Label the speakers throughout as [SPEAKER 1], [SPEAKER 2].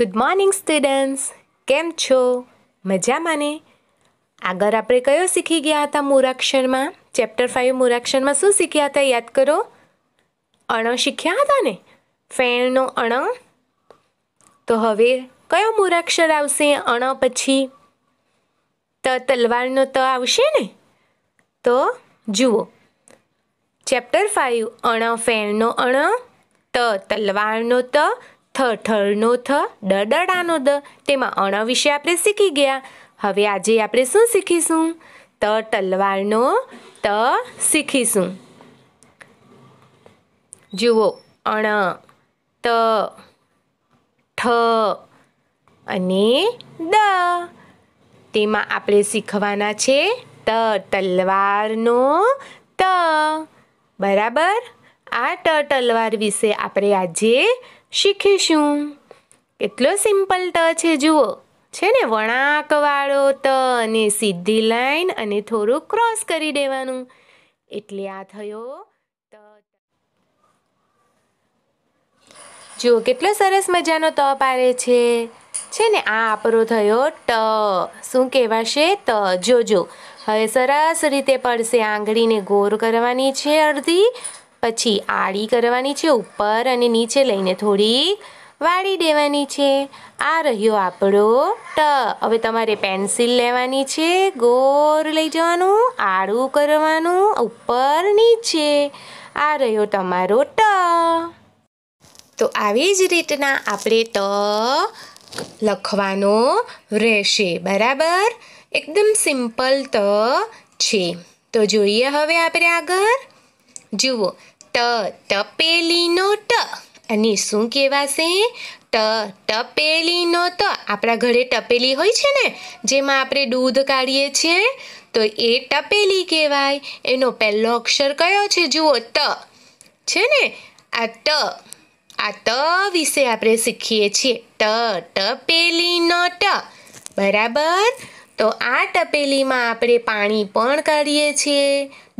[SPEAKER 1] good morning students કેમ છો મજામાં ને આગળ આપણે કયો શીખી ગયા હતા મૂળાક્ષરમાં ચેપ્ટર ફાઇવ મૂળાક્ષરમાં શું શીખ્યા હતા યાદ કરો અણ શીખ્યા હતા ને ફેણનો અણ તો હવે કયો મૂળાક્ષર આવશે અણ પછી ત તલવારનો ત આવશે ને તો જુઓ ચેપ્ટર ફાઇવ અણ ફેણનો અણ ત તલવારનો ત થ ઠળનો થ ડડડાનો દ તેમાં અણ વિશે આપણે શીખી ગયા હવે આજે આપણે શું શીખીશું ત તલવારનો ત શીખીશું જુઓ અણ ત ઠ અને દ તેમાં આપણે શીખવાના છે ત તલવારનો ત બરાબર આ ટ તલવાર વિશે આપણે આજે શીખીશું કેટલો સિમ્પલ ટ છે જુઓ છે ને વળાંકવાળો ત અને સીધી લાઈન અને થોડું ક્રોસ કરી દેવાનું એટલે આ થયો ત જુઓ કેટલો સરસ મજાનો ત પાડે છે છે ને આ આપણો થયો ટ શું કહેવાશે ત જોજો હવે સરસ રીતે પડશે આંગળીને ગોર કરવાની છે અડધી પછી આડી કરવાની છે ઉપર અને નીચે લઈને થોડી વાળી દેવાની છે આ રહ્યો આપણો ટ હવે તમારે પેન્સિલ લેવાની છે ગોર લઈ જવાનું આડું કરવાનું ઉપર નીચે આ રહ્યો તમારો ટ તો આવી જ રીતના આપણે ટ લખવાનો રહેશે બરાબર એકદમ સિમ્પલ ત છે તો જોઈએ હવે આપણે આગળ જુઓ ટ ટપેલીનો ટ અને શું કહેવાશે ટ ટપેલીનો ત આપણા ઘરે ટપેલી હોય છે ને જેમાં આપણે દૂધ કાઢીએ છીએ તો એ ટપેલી કહેવાય એનો પહેલો અક્ષર કયો છે જુઓ ત છે ને આ ટ આ ત વિશે આપણે શીખીએ છીએ ટ ટપેલીનો ટ બરાબર તો આ તપેલીમાં આપણે પાણી પણ કાઢીએ છીએ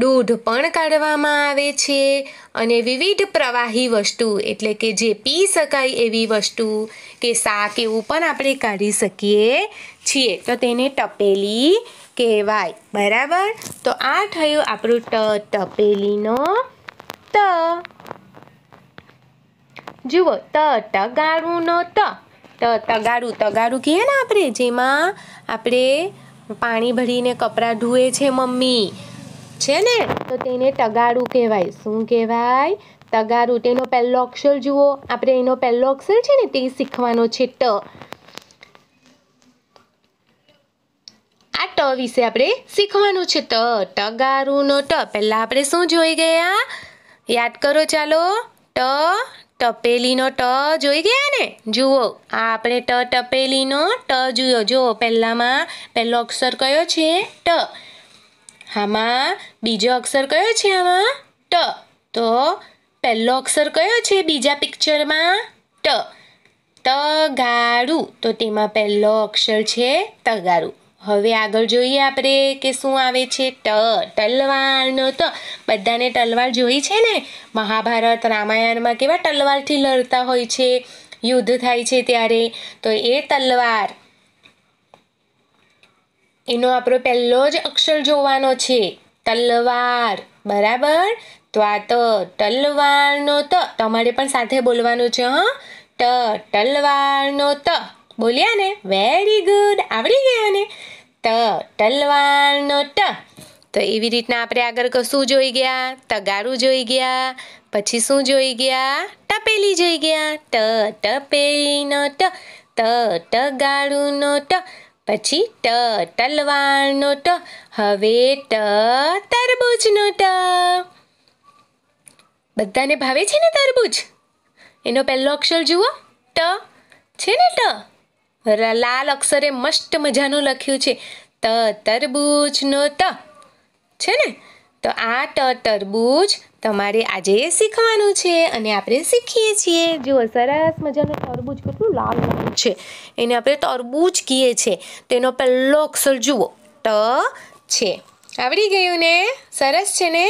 [SPEAKER 1] દૂધ પણ કાઢવામાં આવે છે અને વિવિધ પ્રવાહી વસ્તુ એટલે કે જે પી શકાય એવી વસ્તુ કે શાક એવું પણ આપણે કાઢી શકીએ છીએ તો તેને તપેલી કહેવાય બરાબર તો આ થયું આપણું ટ તપેલીનો ત જુઓ ત ટ ગાળુંનો ત તો તગાડું તગાડું કહીએ ને આપણે જેમાં આપણે પાણી ભરીને કપડાં ધોએ છે મમ્મી છે ને તો તેને તગાડું કહેવાય શું કહેવાય તગારું તેનો પહેલો અક્ષર જુઓ આપણે એનો પહેલો અક્ષર છે ને તે શીખવાનો છે ટ આ ટ વિશે આપણે શીખવાનું છે ટ ટગારુંનો ટ પહેલાં આપણે શું જોઈ ગયા યાદ કરો ચાલો ટ ટપેલીનો ટ જોઈ ગયા ને જુઓ આ આપણે ટ ટપેલીનો ટ જુઓ જુઓ પહેલામાં પહેલો અક્ષર કયો છે ટ આમાં બીજો અક્ષર કયો છે આમાં ટ તો પહેલો અક્ષર કયો છે બીજા પિક્ચરમાં ટ તગાડું તો તેમાં પહેલો અક્ષર છે તગાડું હવે આગળ જોઈએ આપણે કે શું આવે છે ટ તલવારનો તો બધાને તલવાર જોઈ છે ને મહાભારત રામાયણમાં કેવા તલવારથી લડતા હોય છે યુદ્ધ થાય છે ત્યારે તો એ તલવાર એનો આપણો પહેલો જ અક્ષર જોવાનો છે તલવાર બરાબર તો આ તો તલવારનો ત તમારે પણ સાથે બોલવાનું છે હં ટ તલવારનો ત બોલ્યા ને વેરી ગુડ આવડી ગયા ને ત ટલવાળનો ટ તો એવી રીતના આપણે આગળ કશું જોઈ ગયા તગારું જોઈ ગયા પછી શું જોઈ ગયા ટપેલી જોઈ ગયા ટ ટપેલીનો ટ ત ટગાળુંનો ટ પછી ટ ટલવાળનો ટ હવે ટ તરબૂચનો ટ બધાને ભાવે છે ને તરબૂચ એનો પહેલો અક્ષર જુઓ ટ છે ને ટ લાલ અક્ષરે મસ્ત મજાનું લખ્યું છે ત તરબૂચનો ત છે ને તો આ ટ તરબૂચ તમારે આજે શીખવાનું છે અને આપણે શીખીએ છીએ જુઓ સરસ મજાનું તરબૂચ કેટલું લાલ લાલ છે એને આપણે તરબૂચ કહીએ છીએ તેનો પહેલો અક્ષર જુઓ ટ છે આવડી ગયું ને સરસ છે ને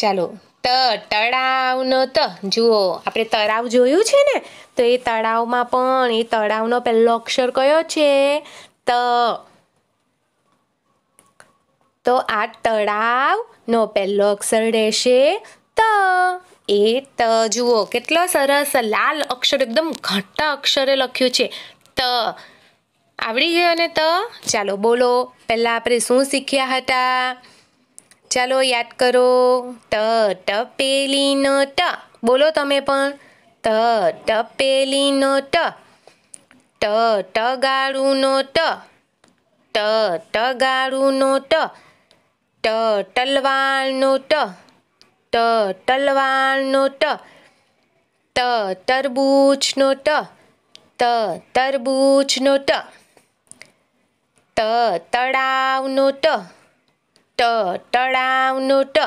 [SPEAKER 1] ચાલો ત તળાવનો ત જુઓ આપણે તળાવ જોયું છે ને તો એ તળાવમાં પણ એ તળાવનો પહેલો અક્ષર કયો છે ત તો આ તળાવનો પહેલો અક્ષર રહેશે ત એ ત જુઓ કેટલો સરસ લાલ અક્ષર એકદમ ઘાટા અક્ષરે લખ્યું છે ત આવડી ગયો ને ત ચાલો બોલો પહેલાં આપણે શું શીખ્યા હતા ચાલો યાદ કરો ટ ટપેલીનો ટ બોલો તમે પણ ત ટપેલીનો ટ ટ ટગાળુનો ટ ટ ટગાળુનો ટ ટ ટલવાળનો ટ ટ ટલવાળનો ટ ત તરબૂચનો ટ ત તરબૂચનો ટ ત તળાવનો ટ ટ ટળાવનો ટ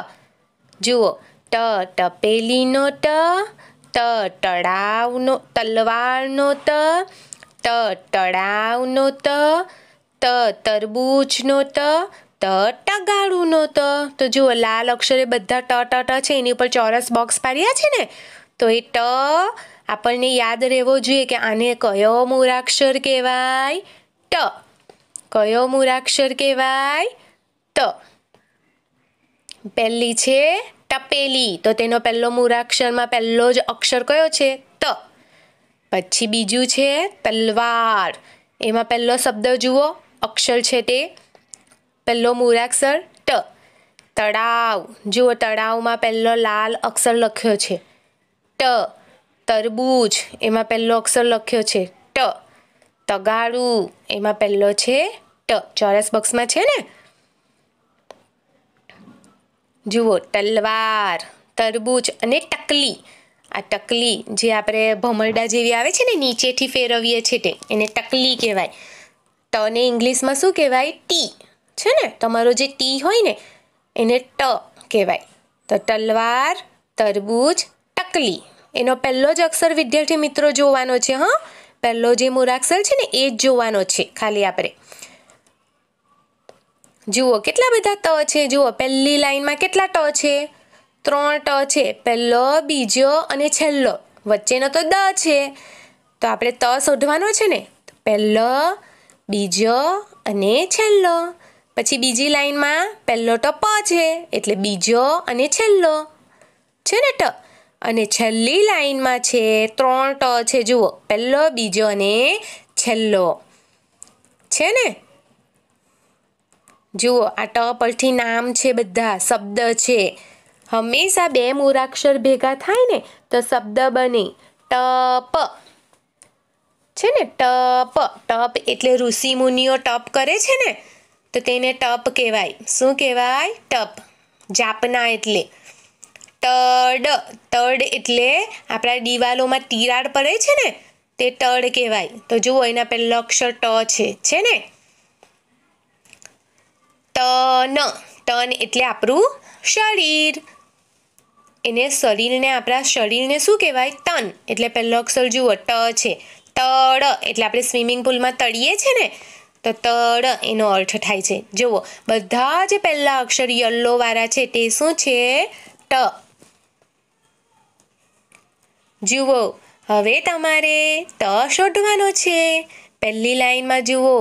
[SPEAKER 1] જુઓ ટ ટપેલીનો ટ ત તળાવનો તલવારનો ત ત ટળાવનો ત ત તરબૂચનો ત ત ટગાડુનો ત તો જુઓ લાલ અક્ષરે બધા ટ ટ ટ છે એની ઉપર ચોરસ બોક્સ પાડ્યા છે ને તો એ ટ આપણને યાદ રહેવો જોઈએ કે આને કયો મૂળાક્ષર કહેવાય ટ કયો મૂળાક્ષર કહેવાય ત પહેલી છે તપેલી તો તેનો પહેલો મૂળાક્ષરમાં પહેલો જ અક્ષર કયો છે ત પછી બીજું છે તલવાર એમાં પહેલો શબ્દ જુઓ અક્ષર છે તે પહેલો મૂળાક્ષર ટ તળાવ જુઓ તળાવમાં પહેલો લાલ અક્ષર લખ્યો છે ટ તરબૂચ એમાં પહેલો અક્ષર લખ્યો છે ટ તગાડું એમાં પહેલો છે ટ ચોરસ બોક્સમાં છે ને જુઓ તલવાર તરબૂચ અને ટકલી આ ટકલી જે આપણે ભમરડા જેવી આવે છે ને નીચેથી ફેરવીએ છીએ તે એને ટકલી કહેવાય ટને ઇંગ્લિશમાં શું કહેવાય ટી છે ને તમારો જે ટી હોય ને એને ટ કહેવાય તો તલવાર તરબૂચ ટકલી એનો પહેલો જ અક્ષર વિદ્યાર્થી મિત્રો જોવાનો છે હં પહેલો જે મૂળાક્ષર છે ને એ જ જોવાનો છે ખાલી આપણે જુઓ કેટલા બધા ટ છે જુઓ પહેલી લાઈનમાં કેટલા ટ છે ત્રણ ટ છે પહેલો બીજો અને છેલ્લો વચ્ચેનો તો દ છે તો આપણે ત શોધવાનો છે ને પહેલો બીજો અને છેલ્લો પછી બીજી લાઈનમાં પહેલો ટ પ છે એટલે બીજો અને છેલ્લો છે ને ટ અને છેલ્લી લાઈનમાં છે ત્રણ ટ છે જુઓ પહેલો બીજો અને છેલ્લો છે ને જુઓ આ ટ પરથી નામ છે બધા શબ્દ છે હંમેશા બે મૂળાક્ષર ભેગા થાય ને તો શબ્દ બને ટપ છે ને ટપ ટપ એટલે ઋષિ મુનિઓ ટપ કરે છે ને તો તેને ટપ કહેવાય શું કહેવાય ટપ જાપના એટલે તડ તડ એટલે આપણા દિવાલોમાં તિરાડ પડે છે ને તે તડ કહેવાય તો જુઓ એના પહેલો અક્ષર ટ છે છે ને તન તન એટલે આપણું શરીર એને શરીરને આપણા શરીરને શું કહેવાય તન એટલે પહેલો અક્ષર જુઓ ટ છે તળ એટલે આપણે સ્વિમિંગ પુલમાં તળીએ છીએ ને તો તળ એનો અર્થ થાય છે જુઓ બધા જે પહેલા અક્ષર યલ્લોવાળા છે તે શું છે ટ જુઓ હવે તમારે ત શોધવાનો છે પહેલી લાઈનમાં જુઓ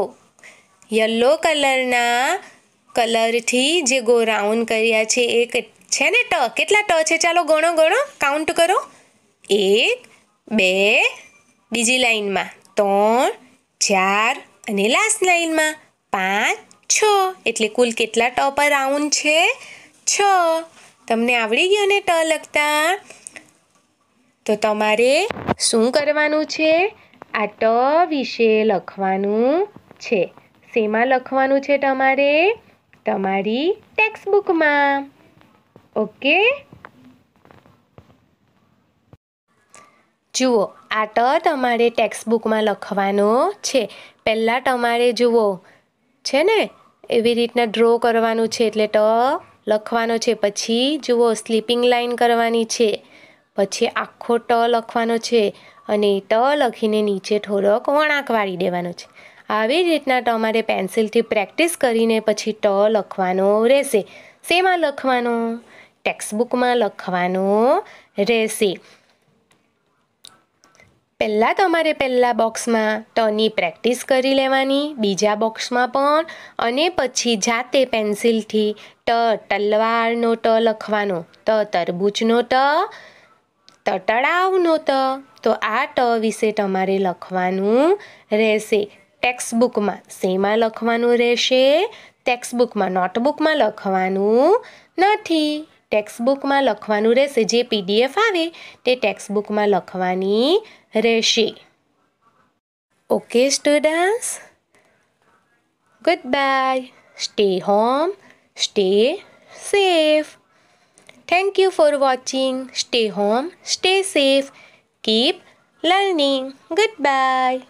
[SPEAKER 1] યલ્લો કલરના કલરથી જે ગો રાઉન્ડ કર્યા છે એ છે ને ટ કેટલા ટ છે ચાલો ગણો ગણો કાઉન્ટ કરો એક બે બીજી લાઈનમાં ત્રણ ચાર અને લાસ્ટ લાઈનમાં પાંચ છ એટલે કુલ કેટલા ટ પર રાઉન્ડ છે છ તમને આવડી ગયો ને ટ લખતા તો તમારે શું કરવાનું છે આ ટ વિશે લખવાનું છે શેમાં લખવાનું છે તમારે તમારી ટેક્સ્ટબુકમાં ઓકે જુઓ આ ટ તમારે ટેક્સ્ટબુકમાં લખવાનો છે પહેલાં તમારે જુઓ છે ને એવી રીતના ડ્રો કરવાનું છે એટલે ટ લખવાનો છે પછી જુઓ સ્લીપિંગ લાઇન કરવાની છે પછી આખો ટ લખવાનો છે અને ટ લખીને નીચે થોડોક વળાંક વાળી દેવાનો છે આવી રીતના તમારે પેન્સિલથી પ્રેક્ટિસ કરીને પછી ટ લખવાનો રહેશે શેમાં લખવાનો ટેક્સ્ટબુકમાં લખવાનો રહેશે પહેલાં તમારે પહેલાં બોક્સમાં ટની પ્રેક્ટિસ કરી લેવાની બીજા બોક્સમાં પણ અને પછી જાતે પેન્સિલથી ટ તલવારનો ટ લખવાનો ત તરબૂચનો ટ તટળાવનો ત તો આ ટ વિશે તમારે લખવાનું રહેશે ટેક્સ્ટબુકમાં શેમાં લખવાનું રહેશે ટેક્સ્ટબુકમાં નોટબુકમાં લખવાનું નથી ટેક્સ્ટબુકમાં લખવાનું રહેશે જે પીડીએફ આવે તે ટેક્સ્ટબુકમાં લખવાની રહેશે okay students goodbye stay home stay safe thank you for watching stay home stay safe keep learning good bye